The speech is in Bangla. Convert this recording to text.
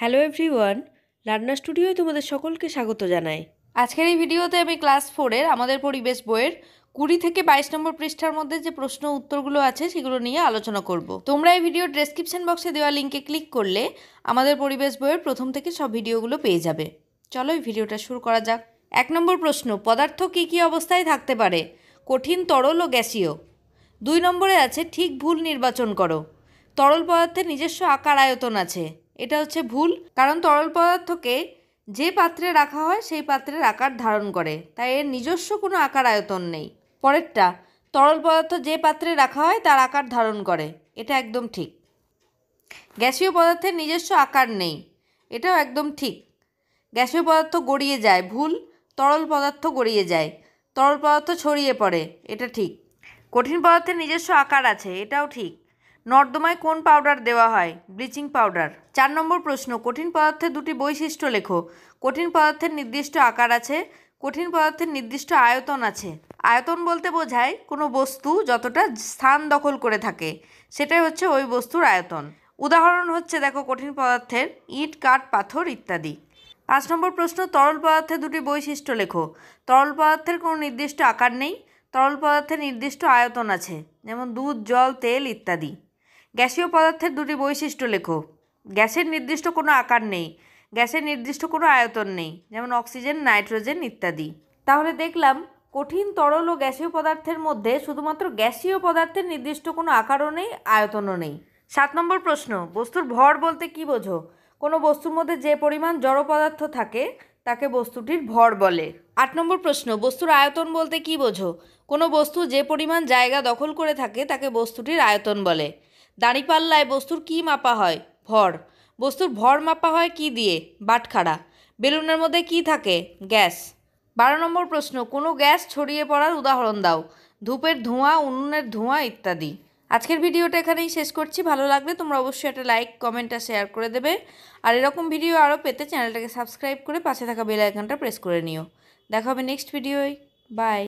হ্যালো এভরিওয়ান রান্না স্টুডিওয় তোমাদের সকলকে স্বাগত জানাই আজকের এই ভিডিওতে আমি ক্লাস ফোরের আমাদের পরিবেশ বইয়ের কুড়ি থেকে বাইশ নম্বর পৃষ্ঠার মধ্যে যে প্রশ্ন উত্তরগুলো আছে সেগুলো নিয়ে আলোচনা করব তোমরা এই ভিডিও ডেসক্রিপশন বক্সে দেওয়া লিঙ্কে ক্লিক করলে আমাদের পরিবেশ বইয়ের প্রথম থেকে সব ভিডিওগুলো পেয়ে যাবে চলো এই ভিডিওটা শুরু করা যাক এক নম্বর প্রশ্ন পদার্থ কী কী অবস্থায় থাকতে পারে কঠিন তরল ও গ্যাসীয় দুই নম্বরে আছে ঠিক ভুল নির্বাচন করো তরল পদার্থের নিজস্ব আকার আয়তন আছে এটা হচ্ছে ভুল কারণ তরল পদার্থকে যে পাত্রে রাখা হয় সেই পাত্রের আকার ধারণ করে তাই এর নিজস্ব কোনো আকার আয়তন নেই পরেরটা তরল পদার্থ যে পাত্রে রাখা হয় তার আকার ধারণ করে এটা একদম ঠিক গ্যাসীয় পদার্থের নিজস্ব আকার নেই এটাও একদম ঠিক গ্যাসীয় পদার্থ গড়িয়ে যায় ভুল তরল পদার্থ গড়িয়ে যায় তরল পদার্থ ছড়িয়ে পড়ে এটা ঠিক কঠিন পদার্থের নিজস্ব আকার আছে এটাও ঠিক নর্দমায় কোন পাউডার দেওয়া হয় ব্লিচিং পাউডার চার নম্বর প্রশ্ন কঠিন পদার্থের দুটি বৈশিষ্ট্য লেখো কঠিন পদার্থের নির্দিষ্ট আকার আছে কঠিন পদার্থের নির্দিষ্ট আয়তন আছে আয়তন বলতে বোঝায় কোনো বস্তু যতটা স্থান দখল করে থাকে সেটাই হচ্ছে ওই বস্তুর আয়তন উদাহরণ হচ্ছে দেখো কঠিন পদার্থের ইট কাঠ পাথর ইত্যাদি পাঁচ নম্বর প্রশ্ন তরল পদার্থের দুটি বৈশিষ্ট্য লেখো তরল পদার্থের কোনো নির্দিষ্ট আকার নেই তরল পদার্থের নির্দিষ্ট আয়তন আছে যেমন দুধ জল তেল ইত্যাদি গ্যাসীয় পদার্থের দুটি বৈশিষ্ট্য লেখো গ্যাসের নির্দিষ্ট কোনো আকার নেই গ্যাসের নির্দিষ্ট কোনো আয়তন নেই যেমন অক্সিজেন নাইট্রোজেন ইত্যাদি তাহলে দেখলাম কঠিন তরল ও গ্যাসীয় পদার্থের মধ্যে শুধুমাত্র গ্যাসীয় পদার্থের নির্দিষ্ট কোনো আকারও নেই আয়তনও নেই সাত নম্বর প্রশ্ন বস্তুর ভর বলতে কি বোঝো কোনো বস্তুর মধ্যে যে পরিমাণ জড় পদার্থ থাকে তাকে বস্তুটির ভর বলে আট নম্বর প্রশ্ন বস্তুর আয়তন বলতে কি বোঝো কোনো বস্তু যে পরিমাণ জায়গা দখল করে থাকে তাকে বস্তুটির আয়তন বলে দাঁড়িপাল্লায় বস্তুর কি মাপা হয় ভর বস্তুর ভর মাপা হয় কি দিয়ে বাটখারা বেলুনের মধ্যে কি থাকে গ্যাস বারো নম্বর প্রশ্ন কোনো গ্যাস ছড়িয়ে পড়ার উদাহরণ দাও ধূপের ধোঁয়া উনুনের ধোঁয়া ইত্যাদি আজকের ভিডিওটা এখানেই শেষ করছি ভালো লাগলে তোমরা অবশ্যই একটা লাইক কমেন্ট আর শেয়ার করে দেবে আর এরকম ভিডিও আরও পেতে চ্যানেলটাকে সাবস্ক্রাইব করে পাশে থাকা বেল আইকনটা প্রেস করে নিও দেখা হবে নেক্সট ভিডিওয় বাই